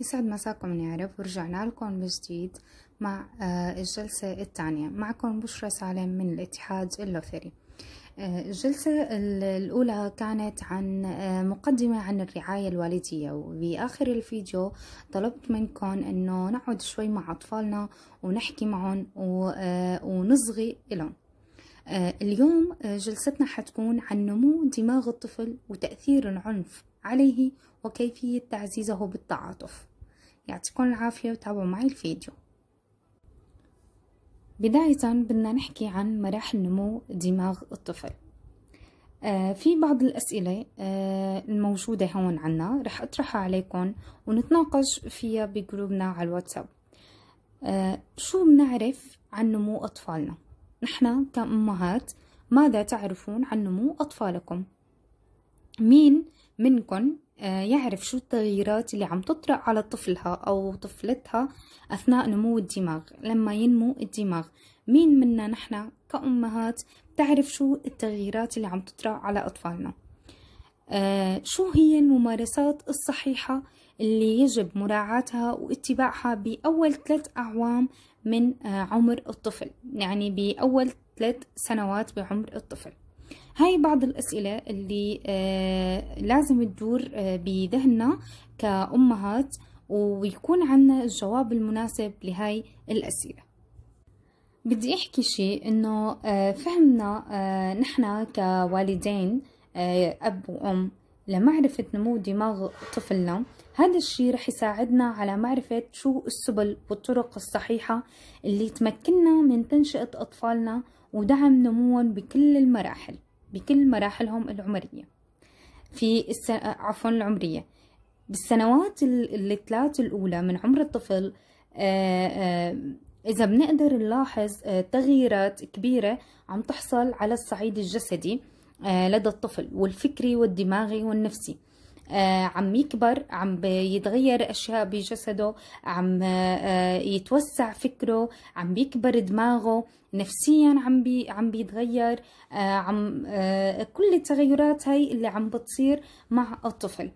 يسعد مساكم نعرف ورجعنا لكم بجديد مع آه، الجلسة الثانية معكم بشرى سالم من الاتحاد اللوثري آه، الجلسة الأولى كانت عن آه، مقدمة عن الرعاية الوالدية وبآخر الفيديو طلبت منكم أنه نقعد شوي مع أطفالنا ونحكي معهم ونصغي لهم اليوم جلستنا حتكون عن نمو دماغ الطفل وتأثير العنف عليه وكيفية تعزيزه بالتعاطف يعطيكم العافية وتابعوا معي الفيديو بداية بدنا نحكي عن مراحل نمو دماغ الطفل آه في بعض الأسئلة آه الموجودة هون عنا رح أطرحها عليكم ونتناقش فيها بجروبنا على الواتساب آه شو بنعرف عن نمو أطفالنا؟ نحن كأمهات ماذا تعرفون عن نمو أطفالكم؟ مين منكم آه، يعرف شو التغييرات اللي عم تطرأ على طفلها أو طفلتها أثناء نمو الدماغ لما ينمو الدماغ مين منا نحن كأمهات بتعرف شو التغييرات اللي عم تطرأ على أطفالنا آه، شو هي الممارسات الصحيحة اللي يجب مراعاتها واتباعها بأول ثلاث أعوام من آه، عمر الطفل يعني بأول ثلاث سنوات بعمر الطفل هاي بعض الأسئلة اللي آه، لازم تدور آه، بذهننا كأمهات ويكون عنا الجواب المناسب لهاي الأسئلة بدي أحكي شيء إنه آه، فهمنا نحنا كوالدين أب وأم لمعرفة نمو دماغ طفلنا هذا الشيء رح يساعدنا على معرفة شو السبل والطرق الصحيحة اللي تمكننا من تنشئة أطفالنا ودعم نموهم بكل المراحل بكل مراحلهم العمرية في الس... عفوا العمرية بالسنوات الثلاث الأولى من عمر الطفل آه، آه، إذا بنقدر نلاحظ آه، تغييرات كبيرة عم تحصل على الصعيد الجسدي آه، لدى الطفل والفكري والدماغي والنفسي آه، عم يكبر عم يتغير اشياء بجسده عم آه، يتوسع فكره عم بيكبر دماغه نفسيا عم بي عم بيتغير عم كل التغيرات هاي اللي عم بتصير مع الطفل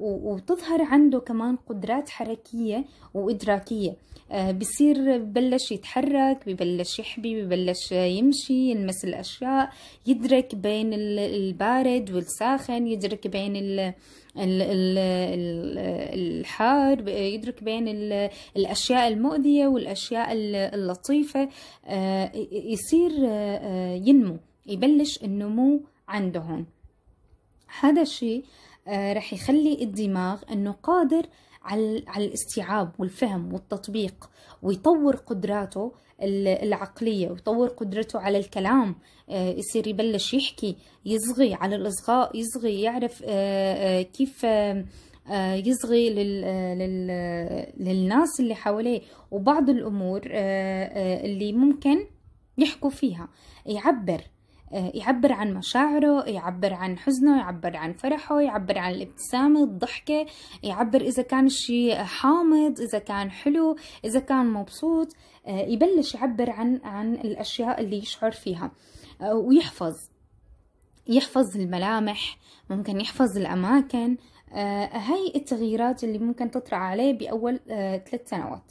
وتظهر عنده كمان قدرات حركية وإدراكية آه، بصير ببلش يتحرك ببلش يحبي ببلش يمشي يلمس الأشياء يدرك بين البارد والساخن يدرك بين الحار يدرك بين الأشياء المؤذية والأشياء اللطيفة آه، يصير آه، ينمو يبلش النمو عندهم هذا الشيء آه، رح يخلي الدماغ أنه قادر على الاستيعاب والفهم والتطبيق ويطور قدراته العقلية ويطور قدرته على الكلام آه، يصير يبلش يحكي يصغي على الإصغاء يصغي يعرف آه، كيف يصغي للناس اللي حواليه وبعض الأمور اللي ممكن يحكوا فيها يعبر آه، يعبر عن مشاعره يعبر عن حزنه يعبر عن فرحه يعبر عن الابتسامة الضحكة يعبر إذا كان الشيء حامض إذا كان حلو إذا كان مبسوط آه، يبلش يعبر عن عن الأشياء اللي يشعر فيها آه، ويحفظ يحفظ الملامح ممكن يحفظ الأماكن هاي التغييرات اللي ممكن تطرأ عليه بأول ثلاث سنوات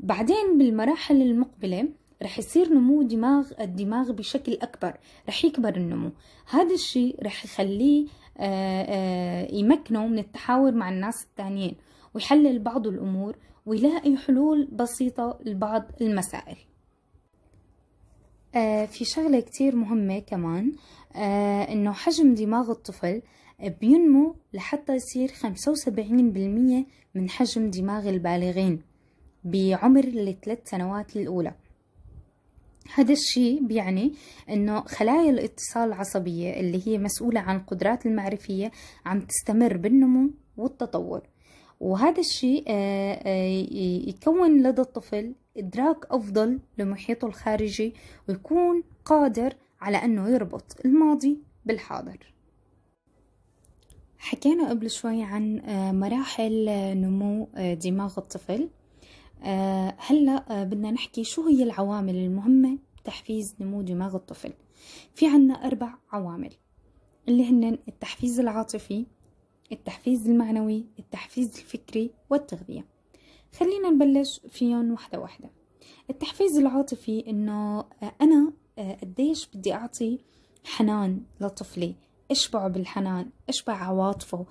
بعدين بالمراحل المقبله رح يصير نمو دماغ الدماغ بشكل أكبر رح يكبر النمو هذا الشيء رح يخليه آه، آه، يمكنه من التحاور مع الناس التانيين ويحلل بعض الأمور ويلاقي حلول بسيطة لبعض المسائل آه، في شغلة كتير مهمة كمان إنه حجم دماغ الطفل بينمو لحتى يصير 75% من حجم دماغ البالغين بعمر الثلاث سنوات الأولى هذا الشيء بيعني انه خلايا الاتصال العصبية اللي هي مسؤولة عن القدرات المعرفية عم تستمر بالنمو والتطور وهذا الشيء آه، آه، يكون لدى الطفل إدراك أفضل لمحيطه الخارجي ويكون قادر على أنه يربط الماضي بالحاضر حكينا قبل شوي عن آه، مراحل نمو دماغ الطفل آه، هلا آه، بدنا نحكي شو هي العوامل المهمة بتحفيز نمو دماغ الطفل في عنا أربع عوامل اللي هن التحفيز العاطفي التحفيز المعنوي التحفيز الفكري والتغذية خلينا نبلش فيهم واحدة واحدة التحفيز العاطفي انه آه، انا قديش بدي اعطي حنان لطفلي اشبعه بالحنان اشبع عواطفه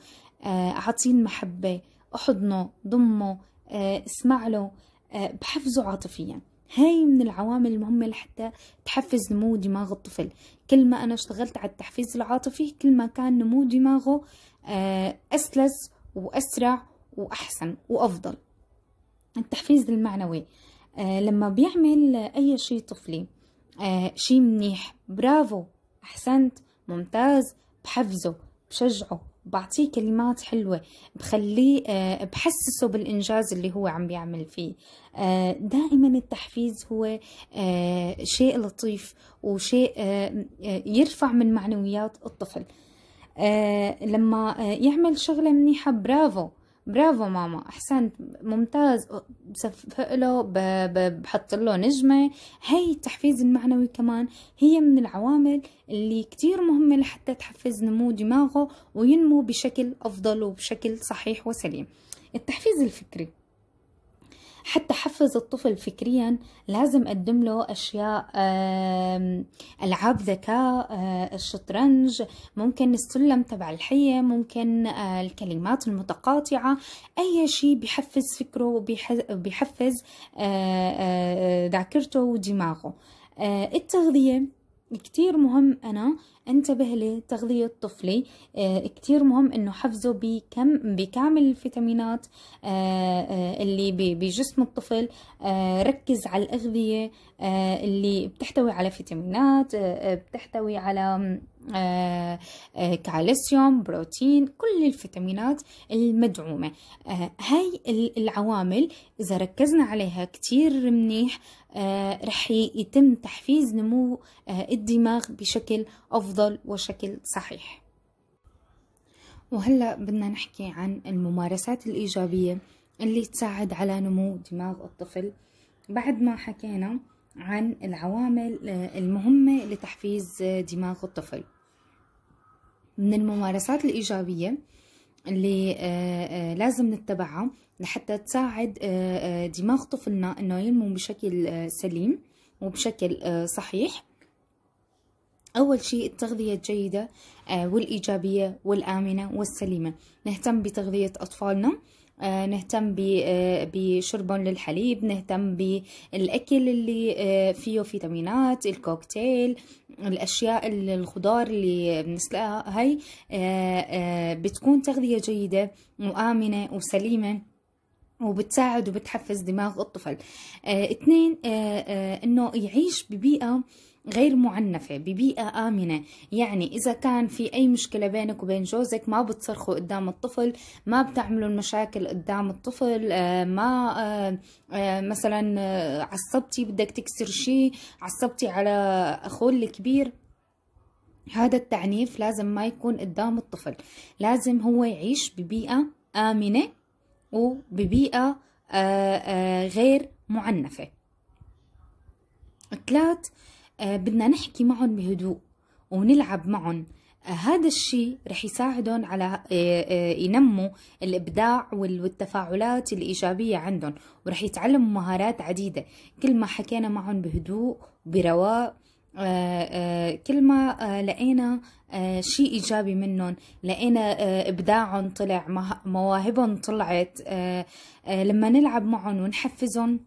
اعطيه المحبة احضنه ضمه اسمع له آه، بحفزه عاطفيا هاي من العوامل المهمة لحتى تحفز نمو دماغ الطفل كل ما أنا اشتغلت على التحفيز العاطفي كل ما كان نمو دماغه آه، أسلس وأسرع وأحسن وأفضل التحفيز المعنوي آه، لما بيعمل أي شيء طفلي شيء منيح برافو أحسنت ممتاز بحفزه بشجعه بعطيه كلمات حلوة بخليه آه، بحسسه بالإنجاز اللي هو عم بيعمل فيه آه، دائما التحفيز هو آه، شيء لطيف وشيء يرفع من معنويات الطفل لما يعمل شغلة منيحة برافو برافو ماما احسنت ممتاز بصفق له بحط له نجمة هي التحفيز المعنوي كمان هي من العوامل اللي كتير مهمة لحتى تحفز نمو دماغه وينمو بشكل أفضل وبشكل صحيح وسليم التحفيز الفكري حتى حفز الطفل فكريا لازم أقدم له أشياء ألعاب ذكاء آه، الشطرنج ممكن السلم تبع الحية ممكن آه، الكلمات المتقاطعة أي شيء بحفز فكره وبيحفز آه، ذاكرته ودماغه التغذية كتير مهم أنا انتبه لتغذية طفلي آه، كتير مهم انه حفزه بكم بكامل الفيتامينات آه، آه، اللي بجسم الطفل ركز على الأغذية اللي بتحتوي على فيتامينات بتحتوي على آه، آه، كالسيوم بروتين كل الفيتامينات المدعومة آه، هاي العوامل إذا ركزنا عليها كتير منيح رح يتم تحفيز نمو الدماغ بشكل أفضل وشكل صحيح وهلأ بدنا نحكي عن الممارسات الإيجابية اللي تساعد على نمو دماغ الطفل بعد ما حكينا عن العوامل المهمة لتحفيز دماغ الطفل من الممارسات الإيجابية اللي آه، آه، لازم نتبعها لحتى تساعد آه، دماغ طفلنا انه ينمو بشكل سليم وبشكل صحيح أول شيء التغذية الجيدة والإيجابية والآمنة والسليمة نهتم بتغذية أطفالنا آه، نهتم آه، بشربهم للحليب نهتم بالأكل اللي آه، فيه فيتامينات الكوكتيل الأشياء الخضار اللي بنسلقها هاي بتكون تغذية جيدة وآمنة وسليمة وبتساعد وبتحفز دماغ الطفل اثنين انه يعيش ببيئه غير معنفة ببيئة آمنة يعني إذا كان في أي مشكلة بينك وبين جوزك ما بتصرخوا قدام الطفل ما بتعملوا المشاكل قدام الطفل آه، ما آه، آه، مثلا عصبتي بدك تكسر شيء عصبتي على أخوه الكبير هذا التعنيف لازم ما يكون قدام الطفل لازم هو يعيش ببيئة آمنة وببيئة غير معنفة ثلاث آه، بدنا نحكي معهم بهدوء ونلعب معهم آه، هذا الشيء رح يساعدهم على آه، ينموا الإبداع والتفاعلات الإيجابية عندهم ورح يتعلموا مهارات عديدة كل ما حكينا معهم بهدوء برواق كل ما لقينا شيء إيجابي منهم لقينا إبداعهم طلع مواهبهم طلعت لما نلعب معهم ونحفزهم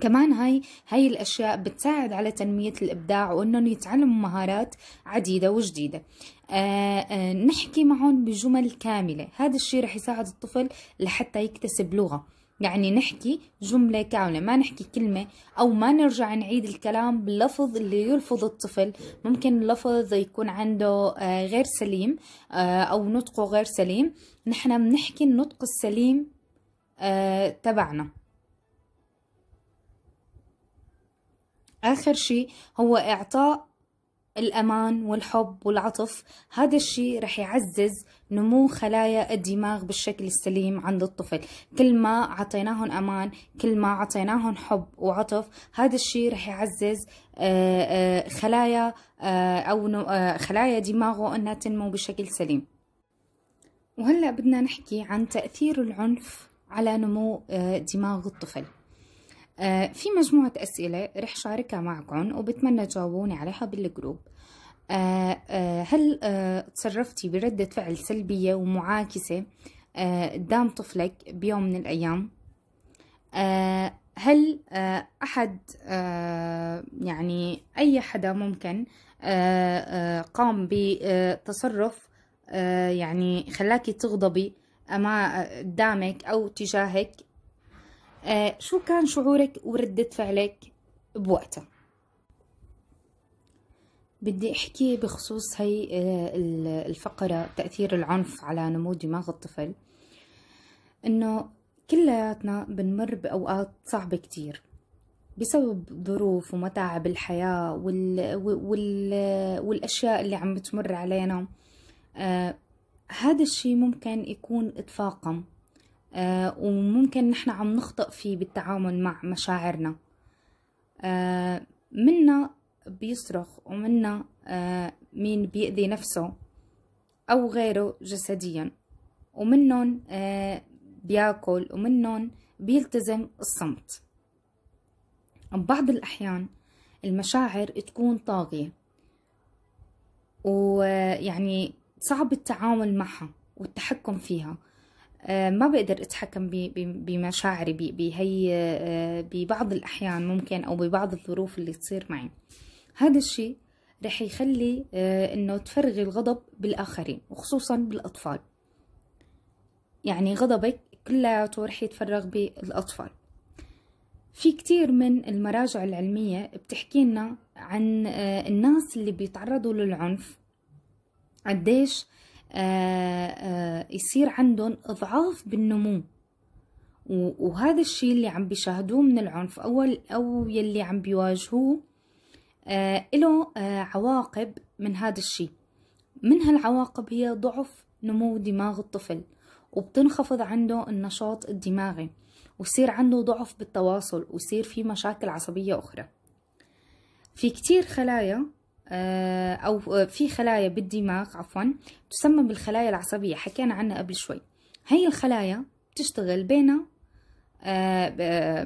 كمان هاي هاي الأشياء بتساعد على تنمية الإبداع وإنهم يتعلموا مهارات عديدة وجديدة آآ آه، آآ آه، نحكي معهم بجمل كاملة هذا الشيء رح يساعد الطفل لحتى يكتسب لغة يعني نحكي جملة كاملة ما نحكي كلمة أو ما نرجع نعيد الكلام باللفظ اللي يلفظ الطفل ممكن اللفظ يكون عنده آه، غير سليم أو نطقه غير سليم نحن بنحكي النطق السليم تبعنا آخر شيء هو إعطاء الأمان والحب والعطف هذا الشيء رح يعزز نمو خلايا الدماغ بالشكل السليم عند الطفل كل ما عطيناهم أمان كل ما عطيناهم حب وعطف هذا الشيء رح يعزز آه، آه، خلايا آه، أو خلايا دماغه أنها تنمو بشكل سليم وهلأ بدنا نحكي عن تأثير العنف على نمو دماغ الطفل آه، في مجموعة أسئلة رح شاركها معكم وبتمنى تجاوبوني عليها بالجروب آه، آه، هل تصرفتي بردة فعل سلبية ومعاكسة قدام طفلك بيوم من الأيام؟ هل أحد يعني أي حدا ممكن قام بتصرف يعني خلاكي تغضبي أما قدامك أو تجاهك آه، شو كان شعورك وردة فعلك بوقتها بدي أحكي بخصوص هاي آه، الفقرة تأثير العنف على نمو دماغ الطفل إنه كلياتنا بنمر بأوقات صعبة كتير بسبب ظروف ومتاعب الحياة وال... وال... والأشياء اللي عم بتمر علينا آه هذا الشي ممكن يكون اتفاقم آه، وممكن نحن عم نخطئ فيه بالتعامل مع مشاعرنا آه، منا بيصرخ ومنا آه، مين بيأذي نفسه أو غيره جسديا ومنهم بياكل ومنهم بيلتزم الصمت بعض الأحيان المشاعر تكون طاغية ويعني صعب التعامل معها والتحكم فيها آه، ما بقدر اتحكم بمشاعري بهي آه، ببعض الاحيان ممكن او ببعض الظروف اللي تصير معي هذا الشيء رح يخلي آه، انه تفرغي الغضب بالاخرين وخصوصا بالاطفال يعني غضبك كلياته رح يتفرغ بالاطفال في كتير من المراجع العلمية بتحكي لنا عن الناس اللي بيتعرضوا للعنف قديش آه، آه، يصير عندهم اضعاف بالنمو وهذا الشيء اللي عم بيشاهدوه من العنف أول أو يلي عم بيواجهوه آه، له عواقب من هذا الشيء من هالعواقب هي ضعف نمو دماغ الطفل وبتنخفض عنده النشاط الدماغي وصير عنده ضعف بالتواصل وصير في مشاكل عصبية أخرى في كتير خلايا آه، أو آه، في خلايا بالدماغ عفوا تسمى بالخلايا العصبية حكينا عنها قبل شوي هي الخلايا بتشتغل بين آه،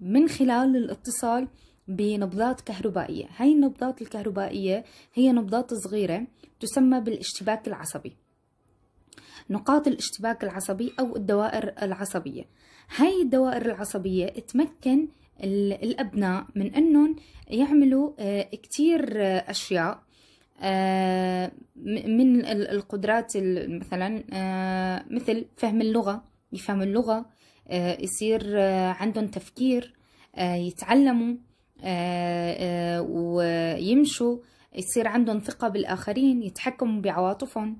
من خلال الاتصال بنبضات كهربائية هي النبضات الكهربائية هي نبضات صغيرة تسمى بالاشتباك العصبي نقاط الاشتباك العصبي أو الدوائر العصبية هاي الدوائر العصبية تمكن الأبناء من أنهم يعملوا آه، كتير آه، أشياء آه، من القدرات مثلا مثل فهم اللغة يفهموا اللغة يصير عندهم تفكير يتعلموا ويمشوا يصير عندهم ثقة بالآخرين يتحكموا بعواطفهم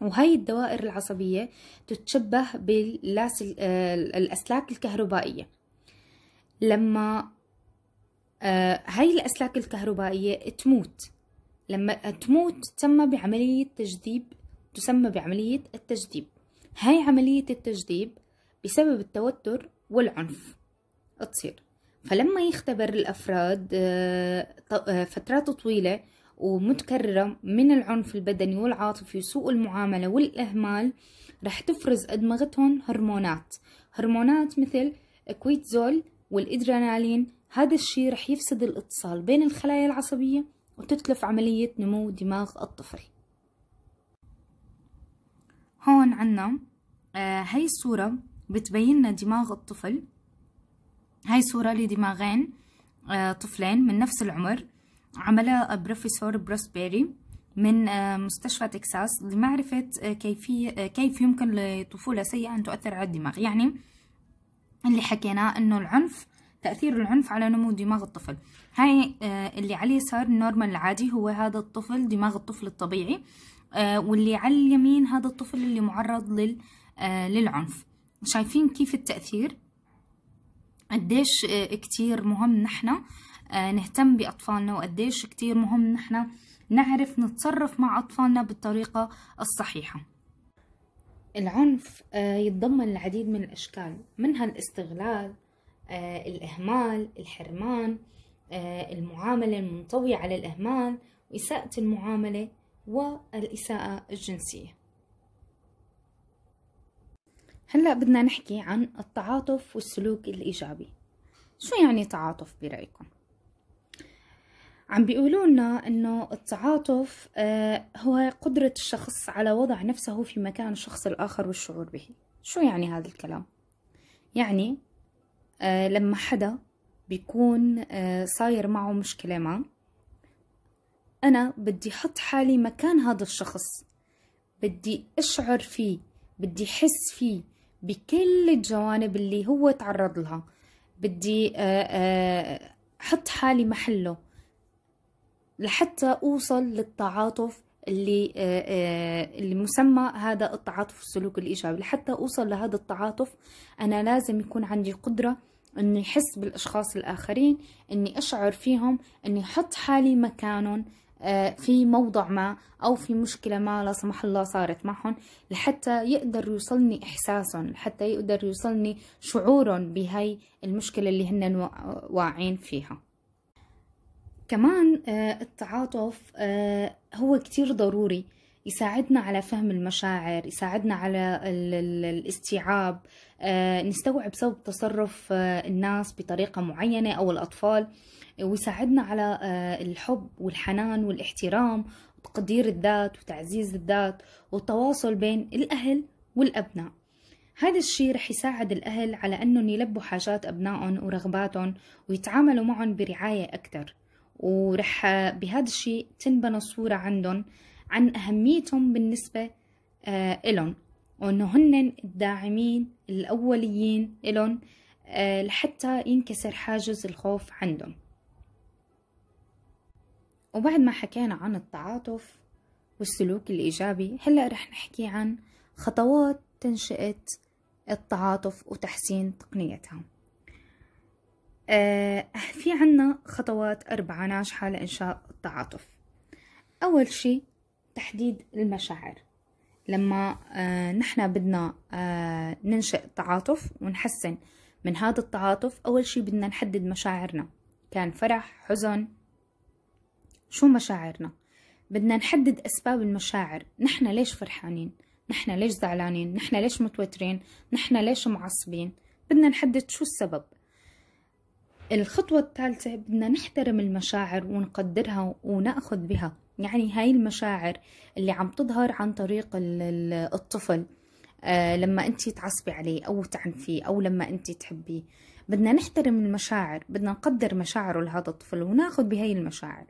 وهي الدوائر العصبية تتشبه بالأسلاك الكهربائية لما آه، هاي الأسلاك الكهربائية تموت لما آه، تموت تسمى بعملية تجديب تسمى بعملية التجديب هاي عملية التجديب بسبب التوتر والعنف تصير فلما يختبر الأفراد آه، فترات طويلة ومتكررة من العنف البدني والعاطفي وسوء المعاملة والإهمال رح تفرز أدمغتهم هرمونات هرمونات مثل كويتزول والإدرينالين هذا الشيء رح يفسد الاتصال بين الخلايا العصبية وتتلف عملية نمو دماغ الطفل هون عنا آه، هاي الصورة بتبيننا دماغ الطفل هاي صورة لدماغين آه، طفلين من نفس العمر عملها بروفيسور بروسبيري من آه، مستشفى تكساس لمعرفة كيفية كيف يمكن لطفولة سيئة أن تؤثر على الدماغ يعني اللي حكيناه انه العنف تأثير العنف على نمو دماغ الطفل هاي آه، اللي على اليسار نورمال العادي هو هذا الطفل دماغ الطفل الطبيعي آه، واللي على اليمين هذا الطفل اللي معرض لل آه، للعنف شايفين كيف التأثير قديش كتير مهم نحن نهتم بأطفالنا وقديش كتير مهم نحن نعرف نتصرف مع أطفالنا بالطريقة الصحيحة العنف آه، يتضمن العديد من الأشكال منها الاستغلال آه، الإهمال الحرمان آه، المعاملة المنطوية على الإهمال وإساءة المعاملة والإساءة الجنسية هلأ بدنا نحكي عن التعاطف والسلوك الإيجابي شو يعني تعاطف برأيكم؟ عم بيقولوا لنا انه التعاطف آه، هو قدرة الشخص على وضع نفسه في مكان الشخص الاخر والشعور به شو يعني هذا الكلام يعني آه، لما حدا بيكون آه، صاير معه مشكلة ما انا بدي حط حالي مكان هذا الشخص بدي اشعر فيه بدي حس فيه بكل الجوانب اللي هو تعرض لها بدي حط حالي محله لحتى أوصل للتعاطف اللي آه، آه، اللي مسمى هذا التعاطف السلوك الإيجابي لحتى أوصل لهذا التعاطف أنا لازم يكون عندي قدرة أني أحس بالأشخاص الآخرين أني أشعر فيهم أني أحط حالي مكانهم آه، في موضع ما أو في مشكلة ما لا سمح الله صارت معهم لحتى يقدر يوصلني إحساسهم لحتى يقدر يوصلني شعورهم بهاي المشكلة اللي هن واعين فيها كمان آه، التعاطف آه، هو كتير ضروري يساعدنا على فهم المشاعر يساعدنا على الاستيعاب آه، نستوعب سبب تصرف الناس بطريقة معينة أو الأطفال ويساعدنا على الحب والحنان والاحترام وتقدير الذات وتعزيز الذات والتواصل بين الأهل والأبناء هذا الشيء رح يساعد الأهل على أنهم يلبوا حاجات أبنائهم ورغباتهم ويتعاملوا معهم برعاية أكثر ورح بهذا الشيء تنبنى صورة عندهم عن أهميتهم بالنسبة آه، إلهم وإنه هن الداعمين الأوليين إلهم آه، لحتى ينكسر حاجز الخوف عندهم وبعد ما حكينا عن التعاطف والسلوك الإيجابي هلأ رح نحكي عن خطوات تنشئة التعاطف وتحسين تقنيتها آه، في عنا خطوات أربعة ناجحة لإنشاء التعاطف أول شيء تحديد المشاعر لما آه، نحن بدنا آه، ننشئ تعاطف ونحسن من هذا التعاطف أول شيء بدنا نحدد مشاعرنا كان فرح حزن شو مشاعرنا بدنا نحدد أسباب المشاعر نحن ليش فرحانين نحن ليش زعلانين نحن ليش متوترين نحن ليش معصبين بدنا نحدد شو السبب الخطوة الثالثة بدنا نحترم المشاعر ونقدرها ونأخذ بها يعني هاي المشاعر اللي عم تظهر عن طريق الطفل آه لما انت تعصبي عليه او تعنفيه او لما انت تحبيه بدنا نحترم المشاعر بدنا نقدر مشاعره لهذا الطفل وناخذ بهاي المشاعر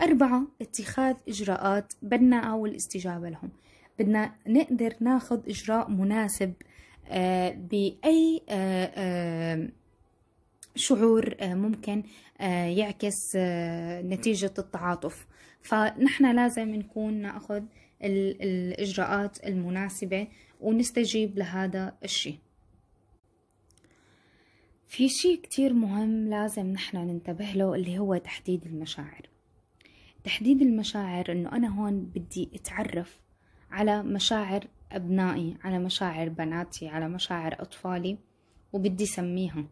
أربعة اتخاذ إجراءات بناءة والاستجابة لهم بدنا نقدر ناخذ إجراء مناسب آه بأي آه, آه، شعور آه، ممكن آه، يعكس آه، نتيجة التعاطف فنحن لازم نكون ناخذ الإجراءات المناسبة ونستجيب لهذا الشيء في شيء كتير مهم لازم نحن ننتبه له اللي هو تحديد المشاعر تحديد المشاعر انه انا هون بدي اتعرف على مشاعر ابنائي على مشاعر بناتي على مشاعر اطفالي وبدي سميها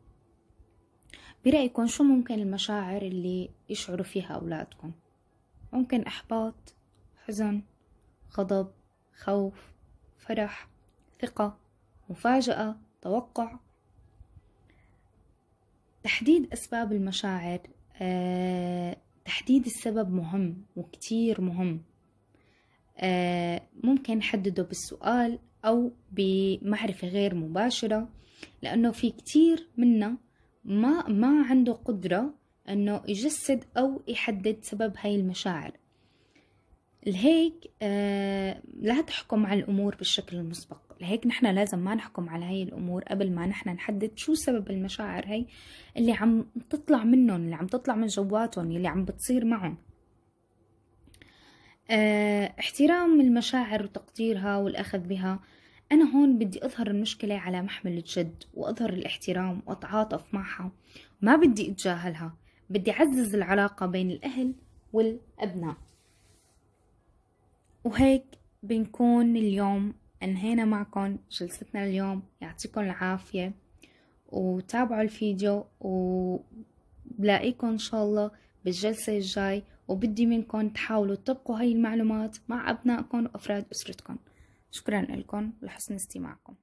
برأيكم شو ممكن المشاعر اللي يشعروا فيها أولادكم ممكن إحباط حزن غضب خوف فرح ثقة مفاجأة توقع تحديد أسباب المشاعر أه، تحديد السبب مهم وكتير مهم أه، ممكن نحدده بالسؤال أو بمعرفة غير مباشرة لأنه في كتير منا ما ما عنده قدرة أنه يجسد أو يحدد سبب هاي المشاعر لهيك آه لا تحكم على الأمور بالشكل المسبق لهيك نحن لازم ما نحكم على هاي الأمور قبل ما نحن نحدد شو سبب المشاعر هاي اللي عم تطلع منهم اللي عم تطلع من جواتهم اللي عم بتصير معهم آه احترام المشاعر وتقديرها والأخذ بها أنا هون بدي أظهر المشكلة على محمل الجد وأظهر الاحترام وأتعاطف معها ما بدي أتجاهلها بدي أعزز العلاقة بين الأهل والأبناء وهيك بنكون اليوم أنهينا معكم جلستنا اليوم يعطيكم العافية وتابعوا الفيديو وبلاقيكم إن شاء الله بالجلسة الجاي وبدي منكم تحاولوا تطبقوا هاي المعلومات مع أبنائكم وأفراد أسرتكم شكرا لكم لحسن استماعكم